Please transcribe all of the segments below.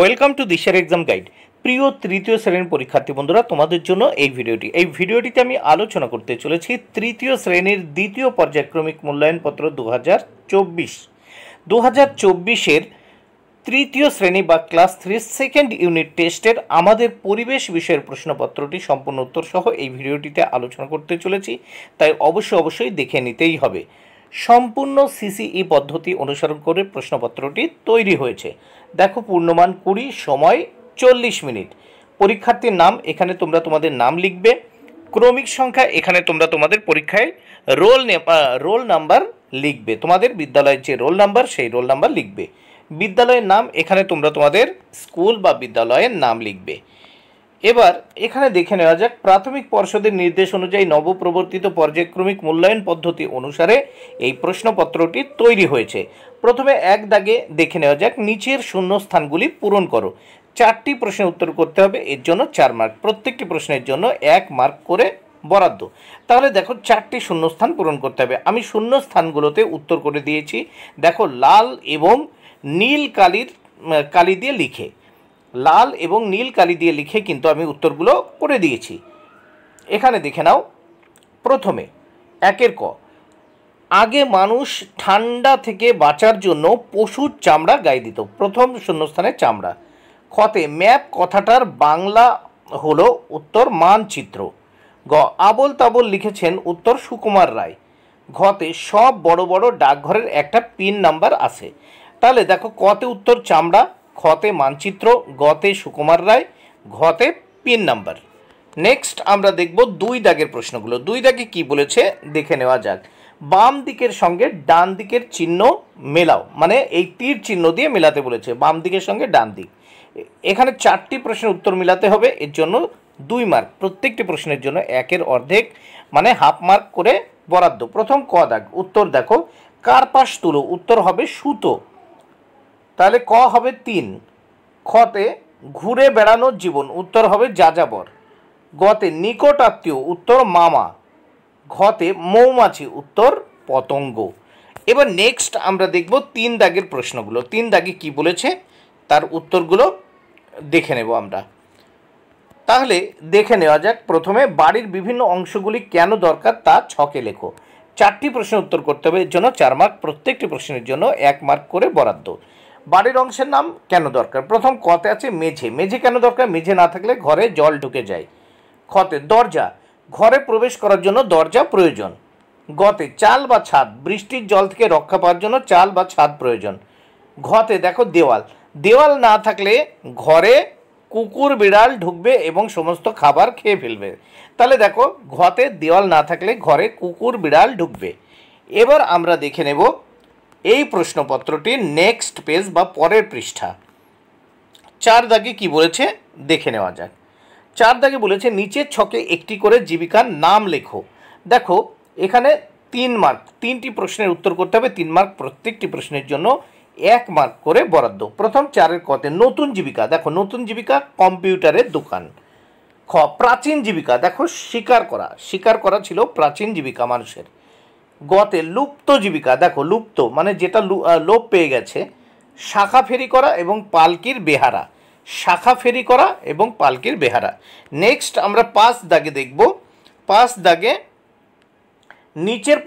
welcome to দিশার exam guide প্রিয় তৃতীয় শ্রেণীর পরীক্ষার্থী বন্ধুরা তোমাদের জন্য এই ভিডিওটি এই ভিডিওটিতে আমি আলোচনা করতে চলেছি তৃতীয় শ্রেণীর দ্বিতীয় পর্যায়ক্রমিক মূল্যায়নপত্র দু হাজার চব্বিশ দু হাজার চব্বিশের তৃতীয় শ্রেণী বা ক্লাস থ্রি সেকেন্ড ইউনিট টেস্টের আমাদের পরিবেশ বিষয়ের প্রশ্নপত্রটি সম্পূর্ণ উত্তর সহ এই ভিডিওটিতে আলোচনা করতে চলেছি তাই অবশ্যই অবশ্যই দেখে নিতেই হবে সম্পূর্ণ সিসিই e পদ্ধতি অনুসরণ করে প্রশ্নপত্রটি তৈরি হয়েছে দেখো পূর্ণমান কুড়ি সময় চল্লিশ মিনিট পরীক্ষার্থীর নাম এখানে তোমরা তোমাদের নাম লিখবে ক্রমিক সংখ্যা এখানে তোমরা তোমাদের পরীক্ষায় রোল রোল নাম্বার লিখবে তোমাদের বিদ্যালয়ের যে রোল নাম্বার সেই রোল নাম্বার লিখবে বিদ্যালয়ের নাম এখানে তোমরা তোমাদের স্কুল বা বিদ্যালয়ের নাম লিখবে এবার এখানে দেখে নেওয়া যাক প্রাথমিক পর্ষদের নির্দেশ অনুযায়ী নবপ্রবর্তিত পর্যায়ক্রমিক মূল্যায়ন পদ্ধতি অনুসারে এই প্রশ্নপত্রটি তৈরি হয়েছে প্রথমে এক দাগে দেখে নেওয়া যাক নিচের শূন্যস্থানগুলি পূরণ করো চারটি প্রশ্নের উত্তর করতে হবে এর জন্য চার মার্ক প্রত্যেকটি প্রশ্নের জন্য এক মার্ক করে বরাদ্দ তাহলে দেখো চারটি শূন্যস্থান পূরণ করতে হবে আমি শূন্যস্থানগুলোতে উত্তর করে দিয়েছি দেখো লাল এবং নীল কালির কালি দিয়ে লিখে লাল এবং নীল কালি দিয়ে লিখে কিন্তু আমি উত্তরগুলো করে দিয়েছি এখানে দেখে নাও প্রথমে একের ক আগে মানুষ ঠান্ডা থেকে বাঁচার জন্য পশুর চামড়া গায়ে দিত প্রথম শূন্যস্থানে চামড়া খতে ম্যাপ কথাটার বাংলা হলো উত্তর মানচিত্র গ আবল তাবল লিখেছেন উত্তর সুকুমার রায় ঘতে সব বড় বড় ডাকঘরের একটা পিন নাম্বার আছে তাহলে দেখো কতে উত্তর চামড়া খতে মানচিত্র গতে সুকুমার রায় ঘতে পিন নাম্বার নেক্সট আমরা দেখব দুই দাগের প্রশ্নগুলো দুই দাগে কি বলেছে দেখে নেওয়া যাক বাম দিকের সঙ্গে ডান দিকের চিহ্ন মেলাও মানে এই তীর চিহ্ন দিয়ে মেলাতে বলেছে বাম দিকের সঙ্গে ডান দিক এখানে চারটি প্রশ্নের উত্তর মিলাতে হবে এর জন্য দুই মার্ক প্রত্যেকটি প্রশ্নের জন্য একের অর্ধেক মানে হাফ মার্ক করে বরাদ্দ প্রথম ক দাগ উত্তর দেখো পাশ তুলো উত্তর হবে সুতো তাহলে ক হবে তিন খতে ঘুরে বেড়ানোর জীবন উত্তর হবে যাযাবর গতে নিকট আত্মীয় উত্তর মামা ঘতে মৌমাছি উত্তর পতঙ্গ এবার নেক্সট আমরা দেখব তিন দাগের প্রশ্নগুলো তিন দাগে কি বলেছে তার উত্তরগুলো দেখে নেব আমরা তাহলে দেখে নেওয়া যাক প্রথমে বাড়ির বিভিন্ন অংশগুলি কেন দরকার তা ছকে লেখো চারটি প্রশ্ন উত্তর করতে হবে এর জন্য চার মার্ক প্রত্যেকটি প্রশ্নের জন্য এক মার্ক করে বরাদ্দ বাড়ির অংশের নাম কেন দরকার প্রথম কতে আছে মেঝে মেঝে কেন দরকার মেঝে না থাকলে ঘরে জল ঢুকে যায় খতে দরজা ঘরে প্রবেশ করার জন্য দরজা প্রয়োজন গতে চাল বা ছাদ বৃষ্টির জল থেকে রক্ষা পাওয়ার জন্য চাল বা ছাদ প্রয়োজন ঘতে দেখো দেওয়াল দেওয়াল না থাকলে ঘরে কুকুর বিড়াল ঢুকবে এবং সমস্ত খাবার খেয়ে ফেলবে তাহলে দেখো ঘতে দেওয়াল না থাকলে ঘরে কুকুর বিড়াল ঢুকবে এবার আমরা দেখে নেব এই প্রশ্নপত্রটি নেক্সট পেজ বা পরের পৃষ্ঠা চার দাগে কি বলেছে দেখে নেওয়া যাক চার দাগে বলেছে নিচের ছকে একটি করে জীবিকার নাম লেখো দেখো এখানে তিন মার্ক তিনটি প্রশ্নের উত্তর করতে হবে তিন মার্ক প্রত্যেকটি প্রশ্নের জন্য এক মার্ক করে বরাদ্দ প্রথম চারের কতে নতুন জীবিকা দেখো নতুন জীবিকা কম্পিউটারের দোকান খ প্রাচীন জীবিকা দেখো শিকার করা শিকার করা ছিল প্রাচীন জীবিকা মানুষের গতে লুপ্ত জীবিকা দেখো লুপ্ত মানে যেটা লোপ পেয়ে গেছে শাখা ফেরি করা এবং পালকির বেহারা শাখা ফেরি করা এবং পালকির বেহারা নেক্সট আমরা পাঁচ দাগে দেখব পাঁচ দাগে নিচের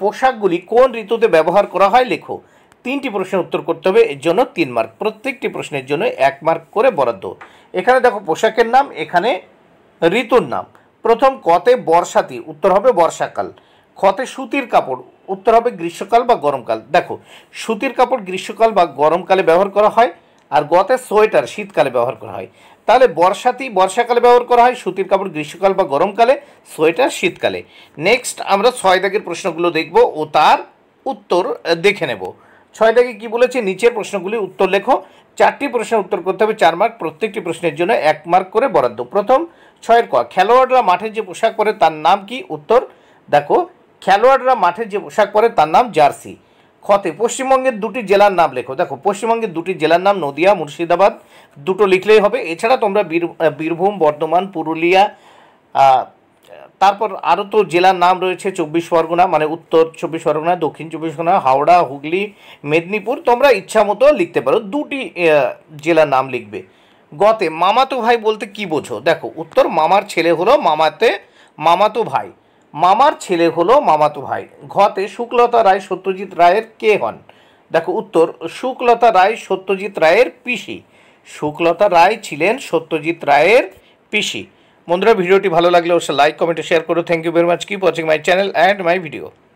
পোশাকগুলি কোন ঋতুতে ব্যবহার করা হয় লেখো তিনটি প্রশ্নের উত্তর করতে হবে এর জন্য তিন মার্ক প্রত্যেকটি প্রশ্নের জন্য এক মার্ক করে বরাদ্দ এখানে দেখো পোশাকের নাম এখানে ঋতুর নাম প্রথম কতে বর্ষাতি উত্তর হবে বর্ষাকাল খতে সুতির কাপড় উত্তর হবে গ্রীষ্মকাল বা গরমকাল দেখো সুতির কাপড় গ্রীষ্মকাল বা গরমকালে ব্যবহার করা হয় আর গতে সোয়েটার শীতকালে ব্যবহার করা হয় তাহলে বর্ষাতি বর্ষাকালে ব্যবহার করা হয় সুতির কাপড় গ্রীষ্মকাল বা গরমকালে সোয়েটার শীতকালে নেক্সট আমরা ছয় দাগের প্রশ্নগুলো দেখব ও তার উত্তর দেখে নেব ছয় দাগে কী বলেছে নিচের প্রশ্নগুলি উত্তর লেখো চারটি প্রশ্নের উত্তর করতে হবে চার মার্ক প্রত্যেকটি প্রশ্নের জন্য এক মার্ক করে বরাদ্দ প্রথম ছয়ের ক খেলোয়াড়রা মাঠে যে পোশাক পরে তার নাম কি উত্তর দেখো খেলোয়াড়রা মাঠে যে পোশাক পরে তার নাম জার্সি খতে পশ্চিমবঙ্গের দুটি জেলার নাম লেখো দেখো পশ্চিমবঙ্গের দুটি জেলার নাম নদিয়া মুর্শিদাবাদ দুটো লিখলেই হবে এছাড়া তোমরা বীরভূম বর্ধমান পুরুলিয়া তারপর আরও তো জেলার নাম রয়েছে চব্বিশ পরগনা মানে উত্তর চব্বিশ পরগনা দক্ষিণ চব্বিশ পরগনা হাওড়া হুগলি মেদিনীপুর তোমরা ইচ্ছা মতো লিখতে পারো দুটি জেলার নাম লিখবে গতে মামাতো ভাই বলতে কি বোঝো দেখো উত্তর মামার ছেলে হলো মামাতে মামাতো ভাই মামার ছেলে হলো মামাতো ভাই ঘতে শুক্লতা রায় সত্যজিৎ রায়ের কে হন দেখো উত্তর শুক্লতা রায় সত্যজিৎ রায়ের পিসি শুক্লতা রায় ছিলেন সত্যজিৎ রায়ের পিসি বন্ধুরা ভিডিওটি ভালো লাগলে অবশ্যই লাইক কমেন্ট শেয়ার করো thank you very much keep watching my channel and my video